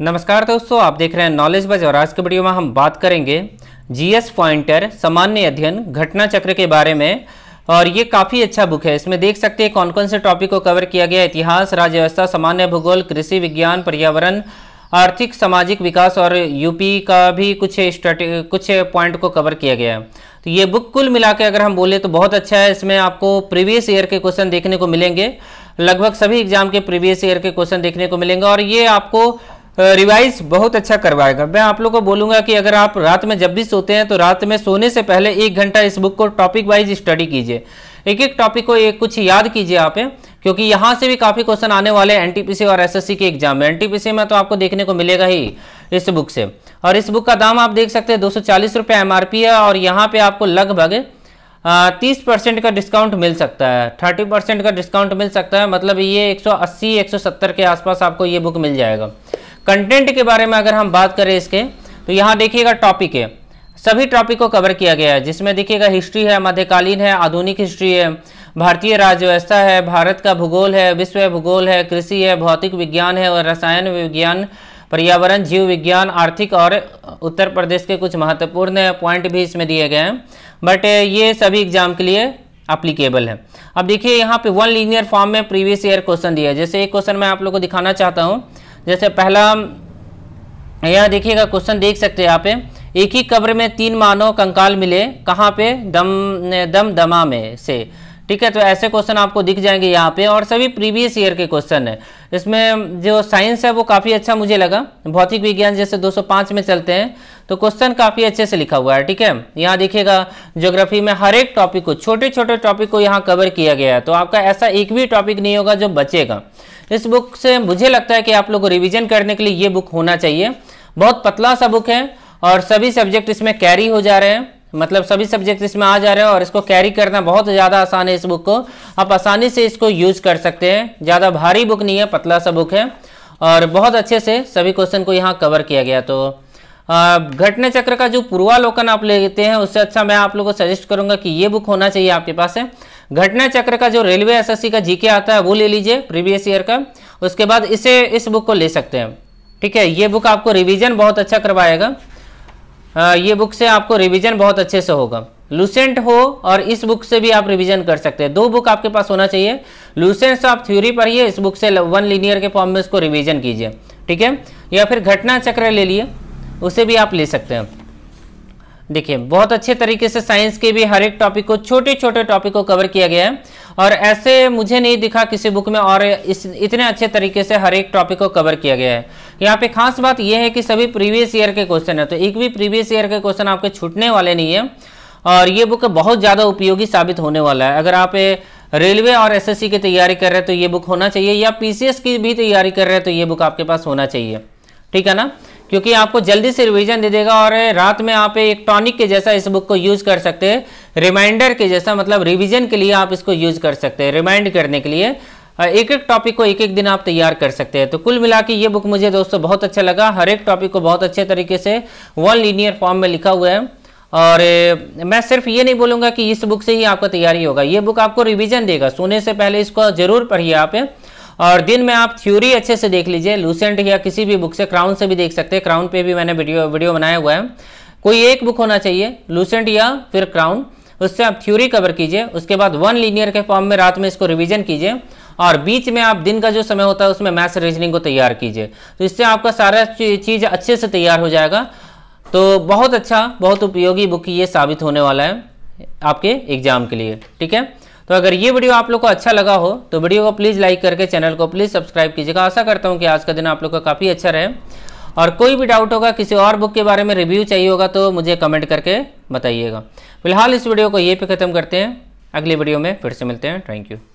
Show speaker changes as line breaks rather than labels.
नमस्कार दोस्तों आप देख रहे हैं नॉलेज बज और आज के वीडियो में हम बात करेंगे जीएस पॉइंटर सामान्य अध्ययन घटना चक्र के बारे में और ये काफ़ी अच्छा बुक है इसमें देख सकते हैं कौन कौन से टॉपिक को कवर किया गया इतिहास राज्य व्यवस्था सामान्य भूगोल कृषि विज्ञान पर्यावरण आर्थिक सामाजिक विकास और यूपी का भी कुछ कुछ पॉइंट को कवर किया गया है तो ये बुक कुल मिला के अगर हम बोले तो बहुत अच्छा है इसमें आपको प्रीवियस ईयर के क्वेश्चन देखने को मिलेंगे लगभग सभी एग्जाम के प्रीवियस ईयर के क्वेश्चन देखने को मिलेंगे और ये आपको रिवाइज बहुत अच्छा करवाएगा मैं आप लोग को बोलूंगा कि अगर आप रात में जब भी सोते हैं तो रात में सोने से पहले एक घंटा इस बुक को टॉपिक वाइज स्टडी कीजिए एक एक टॉपिक को एक कुछ याद कीजिए आप क्योंकि यहाँ से भी काफ़ी क्वेश्चन आने वाले हैं एनटीपीसी और एसएससी के एग्जाम में एनटीपीसी में तो आपको देखने को मिलेगा ही इस बुक से और इस बुक का दाम आप देख सकते हैं दो सौ है और यहाँ पर आपको लगभग तीस परसेंट का डिस्काउंट मिल सकता है थर्टी परसेंट का डिस्काउंट मिल सकता है मतलब ये सौ सत्तर के आसपास आपको ये बुक मिल जाएगा कंटेंट के बारे में अगर हम बात करें इसके तो यहाँ देखिएगा टॉपिक है सभी टॉपिक को कवर किया गया है जिसमें देखिएगा हिस्ट्री है मध्यकालीन है आधुनिक हिस्ट्री है भारतीय राज्य व्यवस्था है भारत का भूगोल है विश्व भूगोल है कृषि है भौतिक विज्ञान है और रसायन विज्ञान पर्यावरण जीव विज्ञान आर्थिक और उत्तर प्रदेश के कुछ महत्वपूर्ण पॉइंट भी इसमें दिए गए हैं बट ये सभी एग्जाम के लिए अप्लीकेबल है अब देखिए यहाँ पे वन लीनियर फॉर्म में प्रीवियस ईयर क्वेश्चन दिया है जैसे एक क्वेश्चन मैं आप लोग को दिखाना चाहता हूँ जैसे पहला यहाँ देखिएगा क्वेश्चन देख सकते हैं यहाँ पे एक ही कब्र में तीन मानव कंकाल मिले कहाँ पे दम दम दमा में से ठीक है तो ऐसे क्वेश्चन आपको दिख जाएंगे यहाँ पे और सभी प्रीवियस ईयर के क्वेश्चन है इसमें जो साइंस है वो काफ़ी अच्छा मुझे लगा भौतिक विज्ञान जैसे 205 में चलते हैं तो क्वेश्चन काफ़ी अच्छे से लिखा हुआ है ठीक है यहाँ देखिएगा ज्योग्राफी में हर एक टॉपिक को छोटे छोटे टॉपिक को यहाँ कवर किया गया है तो आपका ऐसा एक भी टॉपिक नहीं होगा जो बचेगा इस बुक से मुझे लगता है कि आप लोग को रिविजन करने के लिए ये बुक होना चाहिए बहुत पतला सा बुक है और सभी सब्जेक्ट इसमें कैरी हो जा रहे हैं मतलब सभी सब्जेक्ट इसमें आ जा रहे हैं और इसको कैरी करना बहुत ज़्यादा आसान है इस बुक को आप आसानी से इसको यूज कर सकते हैं ज़्यादा भारी बुक नहीं है पतला सा बुक है और बहुत अच्छे से सभी क्वेश्चन को यहाँ कवर किया गया तो घटना चक्र का जो पूर्वालोकन आप लेते हैं उससे अच्छा मैं आप लोगों को सजेस्ट करूंगा कि ये बुक होना चाहिए आपके पास है घटना चक्र का जो रेलवे एसएससी का जीके आता है वो ले लीजिए प्रीवियस ईयर का उसके बाद इसे इस बुक को ले सकते हैं ठीक है ये बुक आपको रिविजन बहुत अच्छा करवाएगा ये बुक से आपको रिविजन बहुत अच्छे से होगा लूसेंट हो और इस बुक से भी आप रिवीजन कर सकते हैं दो बुक आपके पास होना चाहिए लूसेंट से आप थ्योरी पढ़िए इस बुक से वन लीनियर के फॉर्म में इसको रिवीजन कीजिए ठीक है या फिर घटना चक्र ले लिए उसे भी आप ले सकते हैं देखिए बहुत अच्छे तरीके से साइंस के भी हर एक टॉपिक को छोटे छोटे टॉपिक को कवर किया गया है और ऐसे मुझे नहीं दिखा किसी बुक में और इस इतने अच्छे तरीके से हर एक टॉपिक को कवर किया गया है यहाँ पे खास बात यह है कि सभी प्रीवियस ईयर के क्वेश्चन है तो एक भी प्रीवियस ईयर के क्वेश्चन आपके छूटने वाले नहीं है और ये बुक बहुत ज़्यादा उपयोगी साबित होने वाला है अगर आप रेलवे और एस की तैयारी कर रहे हैं तो ये बुक होना चाहिए या पीसीएस की भी तैयारी कर रहे हैं तो ये बुक आपके पास होना चाहिए ठीक है ना क्योंकि आपको जल्दी से रिवीजन दे देगा और रात में आप एक टॉनिक के जैसा इस बुक को यूज कर सकते हैं रिमाइंडर के जैसा मतलब रिवीजन के लिए आप इसको यूज कर सकते हैं रिमाइंड करने के लिए एक एक टॉपिक को एक एक दिन आप तैयार कर सकते हैं तो कुल मिला के ये बुक मुझे दोस्तों बहुत अच्छा लगा हर एक टॉपिक को बहुत अच्छे तरीके से वन लीनियर फॉर्म में लिखा हुआ है और मैं सिर्फ ये नहीं बोलूँगा कि इस बुक से ही आपका तैयारी होगा ये बुक आपको रिविजन देगा सोने से पहले इसको जरूर पढ़िए आप और दिन में आप थ्योरी अच्छे से देख लीजिए लूसेंट या किसी भी बुक से क्राउन से भी देख सकते हैं क्राउन पे भी मैंने वीडियो वीडियो बनाया हुआ है कोई एक बुक होना चाहिए लूसेंट या फिर क्राउन उससे आप थ्योरी कवर कीजिए उसके बाद वन लीनियर के फॉर्म में रात में इसको रिविजन कीजिए और बीच में आप दिन का जो समय होता है उसमें मैथ्स रीजनिंग को तैयार कीजिए तो इससे आपका सारा चीज़ अच्छे से तैयार हो जाएगा तो बहुत अच्छा बहुत उपयोगी बुक ये साबित होने वाला है आपके एग्जाम के लिए ठीक है तो अगर ये वीडियो आप लोग को अच्छा लगा हो तो वीडियो को प्लीज़ लाइक करके चैनल को प्लीज़ सब्सक्राइब कीजिएगा आशा करता हूँ कि आज का दिन आप लोग का काफ़ी अच्छा रहे और कोई भी डाउट होगा किसी और बुक के बारे में रिव्यू चाहिए होगा तो मुझे कमेंट करके बताइएगा फिलहाल इस वीडियो को ये पे ख़त्म करते हैं अगली वीडियो में फिर से मिलते हैं थैंक यू